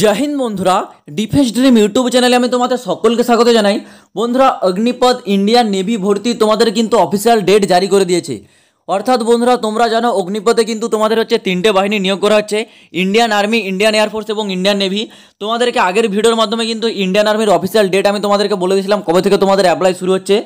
জয় বন্ধুরা defence dream YouTube চ্যানেলে আমি তোমাদের সকলকে স্বাগত জানাই বন্ধুরা অগ্নিপথ ইন্ডিয়ান নেভি ভর্তি তোমাদের কিন্তু অফিসিয়াল ডেট জারি করে দিয়েছে অর্থাৎ বন্ধুরা তোমরা জানো অগ্নিপথে কিন্তু তোমাদের হচ্ছে তিনটে বাহিনী নিয়োগ করা হচ্ছে ইন্ডিয়ান আর্মি ইন্ডিয়ান এয়ারফোর্স এবং ইন্ডিয়ান নেভি তোমাদেরকে আগের ভিডিওর মাধ্যমে কিন্তু ইন্ডিয়ান আর্মির অফিসিয়াল ডেট আমি তোমাদেরকে বলে দিয়েছিলাম কবে থেকে তোমাদের অ্যাপ্লাই শুরু হচ্ছে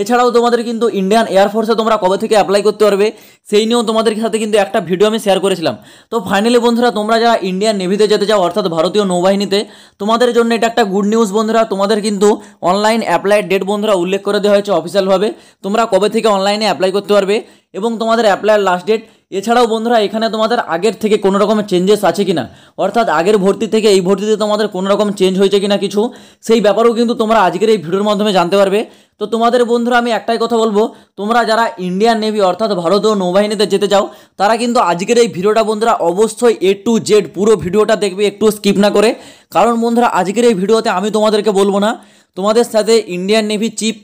এছাড়াও তোমাদের কিন্তু ইন্ডিয়ান এয়ারফোর্সে তোমরা কবে থেকে অ্যাপ্লাই করতে পারবে সেই নিয়েও তোমাদের সাথে কিন্তু একটা ভিডিও আমি শেয়ার করেছিলাম তো ফাইনালি বন্ধুরা তোমরা যারা ইন্ডিয়ান নেভিতে যেতে চাও অর্থাৎ ভারতীয় নৌবাহিনীতে তোমাদের জন্য এটা একটা গুড নিউজ বন্ধুরা তোমাদের কিন্তু অনলাইন অ্যাপ্লাই ডেট বন্ধুরা উল্লেখ করে দেওয়া হয়েছে অফিসিয়ালভাবে তোমরা কবে থেকে অনলাইনে অ্যাপ্লাই করতে পারবে এবং তোমাদের অ্যাপ্লাইয়ের লাস্ট ডেট এছাড়াও বন্ধুরা এখানে তোমাদের আগের থেকে কোনো রকম চেঞ্জেস আছে কিনা অর্থাৎ আগের ভর্তি থেকে এই ভর্তিতে তোমাদের কোনো রকম চেঞ্জ হয়েছে কিনা কিছু সেই ব্যাপারেও কিন্তু তোমরা আজকের এই ভিডিওর মাধ্যমে জানতে পারবে তো তোমাদের বন্ধুরা আমি একটাই কথা বলবো তোমরা যারা ইন্ডিয়ান নেভি অর্থাৎ ভারতীয় নৌবাহিনীতে যেতে চাও তারা কিন্তু আজকের এই ভিডিওটা বন্ধুরা অবশ্যই এ টু জেড পুরো ভিডিওটা দেখবে একটু স্কিপ না করে কারণ বন্ধুরা আজকের এই ভিডিওতে আমি তোমাদেরকে বলবো না তোমাদের সাথে ইন্ডিয়ান নেভি চিফ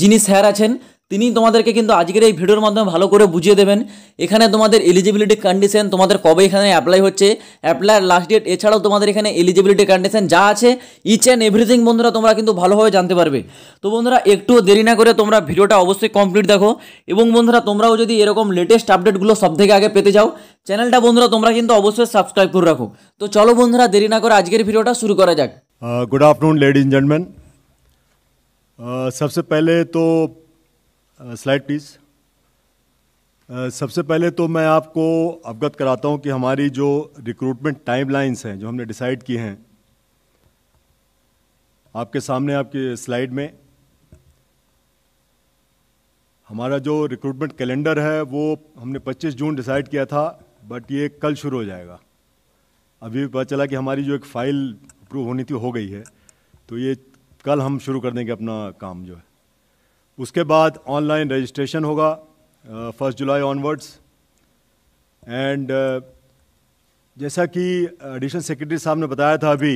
যিনি স্যার আছেন তিনি তোমাদেরকে কিন্তু আজকের এই ভিডিওর মাধ্যমে ভালো করে বুঝিয়ে দেবেন এখানে তোমাদের এলিজিবিলিটি কন্ডিশন তোমাদের কবে এখানে অ্যাপ্লাই হচ্ছে অ্যাপ্লাইয়ের লাস্ট ডেট এছাড়াও তোমাদের এখানে এলিজিবিলিটি কন্ডিশন যা আছে ইচ অ্যান্ড এভরিথিং বন্ধুরা তোমরা কিন্তু ভালোভাবে জানতে পারবে তো বন্ধুরা একটুও দেরি না করে তোমরা ভিডিওটা অবশ্যই কমপ্লিট দেখো এবং বন্ধুরা তোমরাও যদি এরকম লেটেস্ট আপডেটগুলো সব থেকে আগে পেতে যাও চ্যানেলটা বন্ধুরা তোমরা কিন্তু অবশ্যই সাবস্ক্রাইব করে রাখো তো চলো বন্ধুরা দেরি না করে আজকের ভিডিওটা শুরু করা যাক গুড আফটারনুন লেডিজ एंड সবসে सबसे তো स्लाइड uh, प्लीज़ uh, सबसे पहले तो मैं आपको अवगत कराता हूं कि हमारी जो रिक्रूटमेंट टाइमलाइंस हैं जो हमने डिसाइड की हैं आपके सामने आपके स्लाइड में हमारा जो रिक्रूटमेंट कैलेंडर है वो हमने 25 जून डिसाइड किया था बट ये कल शुरू हो जाएगा अभी पता चला कि हमारी जो एक फ़ाइल अप्रूव होनी थी हो गई है तो ये कल हम शुरू कर देंगे अपना काम जो है उसके बाद ऑनलाइन रजिस्ट्रेशन होगा फर्स्ट जुलाई ऑनवर्ड्स एंड जैसा कि एडिशनल सेक्रेटरी साहब ने बताया था अभी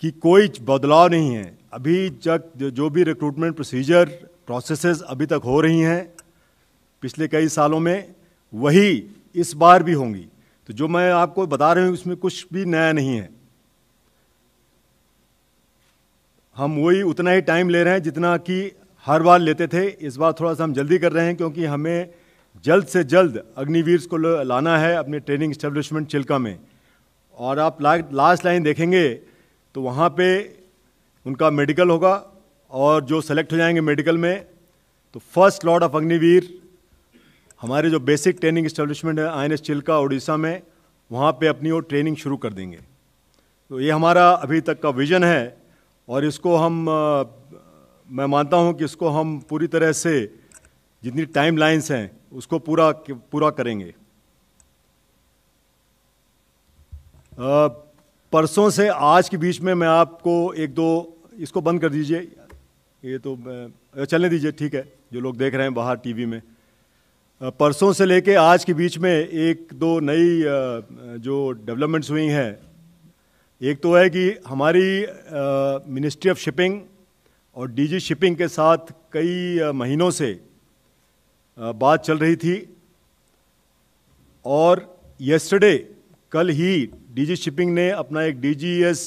कि कोई बदलाव नहीं है अभी तक जो भी रिक्रूटमेंट प्रोसीजर प्रोसेसेस अभी तक हो रही हैं पिछले कई सालों में वही इस बार भी होंगी तो जो मैं आपको बता रही हूँ उसमें कुछ भी नया नहीं है हम वही उतना ही टाइम ले रहे हैं जितना कि हर बार लेते थे इस बार थोड़ा सा हम जल्दी कर रहे हैं क्योंकि हमें जल्द से जल्द अग्निवीर को लाना है अपने ट्रेनिंग इस्टेब्लिशमेंट चिल्का में और आप ला, लास्ट लाइन देखेंगे तो वहाँ पे उनका मेडिकल होगा और जो सेलेक्ट हो जाएंगे मेडिकल में तो फर्स्ट लॉर्ड ऑफ अग्निवीर हमारे जो बेसिक ट्रेनिंग इस्टेब्लिशमेंट है आई चिल्का उड़ीसा में वहाँ पर अपनी वो ट्रेनिंग शुरू कर देंगे तो ये हमारा अभी तक का विज़न है और इसको हम मैं मानता हूं कि इसको हम पूरी तरह से जितनी टाइम लाइन्स हैं उसको पूरा पूरा करेंगे परसों से आज के बीच में मैं आपको एक दो इसको बंद कर दीजिए ये तो चलने दीजिए ठीक है जो लोग देख रहे हैं बाहर टीवी में परसों से लेके आज के बीच में एक दो नई जो डेवलपमेंट्स हुई हैं एक तो है कि हमारी मिनिस्ट्री ऑफ शिपिंग और डीजी शिपिंग के साथ कई महीनों से बात चल रही थी और यस्टरडे कल ही डीजी शिपिंग ने अपना एक डीजीएस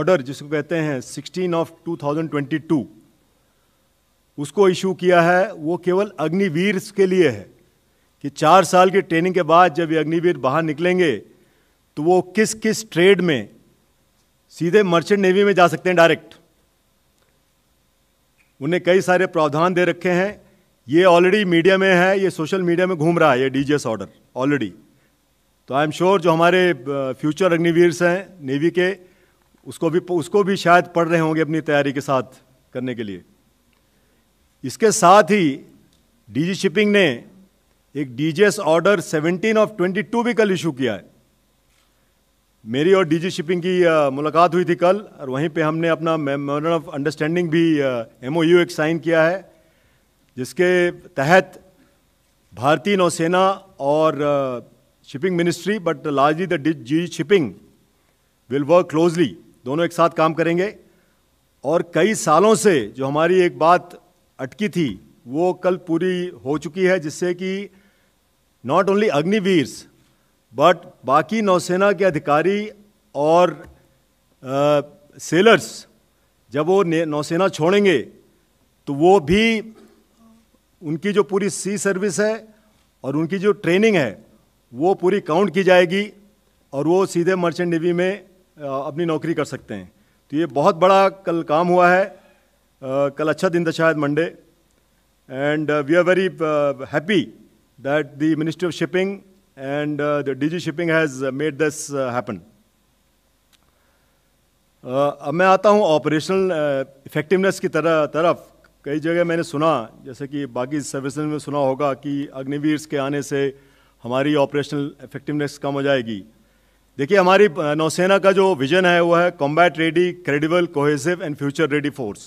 ऑर्डर जिसको कहते हैं 16 ऑफ 2022 उसको इशू किया है वो केवल अग्निवीर के लिए है कि चार साल की ट्रेनिंग के बाद जब ये अग्निवीर बाहर निकलेंगे तो वो किस किस ट्रेड में सीधे मर्चेंट नेवी में जा सकते हैं डायरेक्ट उन्हें कई सारे प्रावधान दे रखे हैं ये ऑलरेडी मीडिया में है ये सोशल मीडिया में घूम रहा है ये डी ऑर्डर ऑलरेडी तो आई एम श्योर जो हमारे फ्यूचर अग्निवीर्स हैं नेवी के उसको भी उसको भी शायद पढ़ रहे होंगे अपनी तैयारी के साथ करने के लिए इसके साथ ही डीजी शिपिंग ने एक डीजीएस ऑर्डर 17 ऑफ 22 भी कल इशू किया है मेरी और डीजी शिपिंग की मुलाकात हुई थी कल और वहीं पे हमने अपना मेमोरेंडम ऑफ अंडरस्टैंडिंग भी एम ओ एक साइन किया है जिसके तहत भारतीय नौसेना और shipping ministry but largely D G shipping will work closely दोनों एक साथ काम करेंगे और कई सालों से जो हमारी एक बात अटकी थी वो कल पूरी हो चुकी है जिससे कि नॉट ओनली अग्निवीर्स बट बाकी नौसेना के अधिकारी और आ, सेलर्स जब वो नौसेना छोड़ेंगे तो वो भी उनकी जो पूरी सी सर्विस है और उनकी जो ट्रेनिंग है वो पूरी काउंट की जाएगी और वो सीधे मर्चेंट नेवी में अपनी नौकरी कर सकते हैं तो ये बहुत बड़ा कल काम हुआ है आ, कल अच्छा दिन था शायद Monday and we are very happy that the ministry of shipping and uh, the DG Shipping has uh, made this uh, happen. Uh, अब मैं आता हूँ ऑपरेशनल इफेक्टिवनेस uh, की तरह तरफ कई जगह मैंने सुना जैसे कि बाकी सर्विस में सुना होगा कि अग्निवीर्स के आने से हमारी ऑपरेशनल इफेक्टिवनेस कम हो जाएगी देखिए हमारी uh, नौसेना का जो विजन है वो है combat ready credible cohesive and future ready force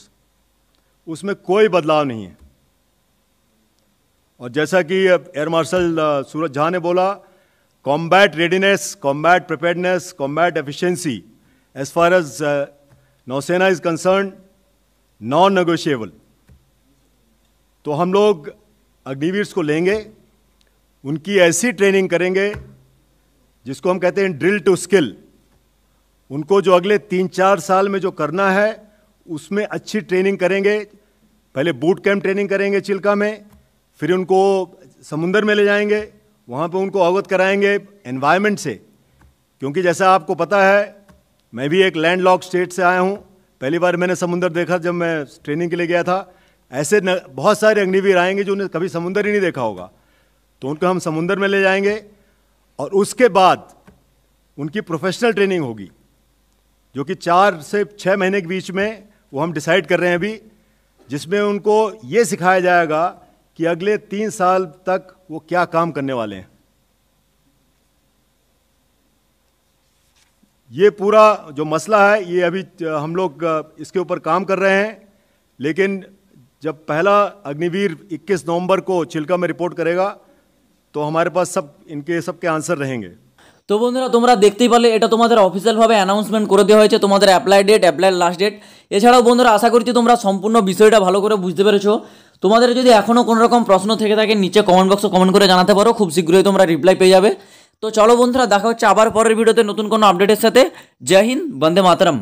उसमें कोई बदलाव नहीं है और जैसा कि एयर मार्शल सूरज झा ने बोला combat readiness combat preparedness combat efficiency as far as नौसेना इज कंसर्न नॉन नेगोशिएबल तो हम लोग अग्निवीर्स को लेंगे उनकी ऐसी ट्रेनिंग करेंगे जिसको हम कहते हैं ड्रिल टू स्किल उनको जो अगले तीन चार साल में जो करना है उसमें अच्छी ट्रेनिंग करेंगे पहले बूट कैंप ट्रेनिंग करेंगे चिल्का में फिर उनको समुंदर में ले जाएंगे वहाँ पे उनको अवगत कराएंगे एनवायरनमेंट से क्योंकि जैसा आपको पता है मैं भी एक लैंड लॉक स्टेट से आया हूँ पहली बार मैंने समुंदर देखा जब मैं ट्रेनिंग के लिए गया था ऐसे न, बहुत सारे अग्निवीर आएंगे जो उन्हें कभी समुंदर ही नहीं देखा होगा तो उनको हम समुंदर में ले जाएंगे और उसके बाद उनकी प्रोफेशनल ट्रेनिंग होगी जो कि चार से छः महीने के बीच में वो हम डिसाइड कर रहे हैं अभी जिसमें उनको ये सिखाया जाएगा कि अगले तीन साल तक वो क्या काम करने वाले हैं ये पूरा जो मसला है ये अभी हम लोग इसके ऊपर काम कर रहे हैं लेकिन जब पहला अग्निवीर 21 नवंबर को छिलका में रिपोर्ट करेगा तो हमारे पास सब इनके सबके आंसर रहेंगे तो বন্ধুরা तुम्हारा দেখতেই ही এটা তোমাদের অফিশিয়াল ভাবে अनाउंसমেন্ট করে দেওয়া হয়েছে তোমাদের apply date apply last date এছাড়াও বন্ধুরা আশা করি তোমরা সম্পূর্ণ বিষয়টা ভালো করে বুঝতে পেরেছো তোমাদের যদি এখনও কোনো রকম প্রশ্ন থেকে থাকে নিচে কমেন্ট বক্সে কমেন্ট করে জানাতে পারো খুব শীঘ্রই তোমরা রিপ্লাই পেয়ে যাবে তো চলো বন্ধুরা দেখা হচ্ছে আবার পরের ভিডিওতে নতুন কোনো আপডেটের সাথে জয় হিন্দ বন্দে মাতরম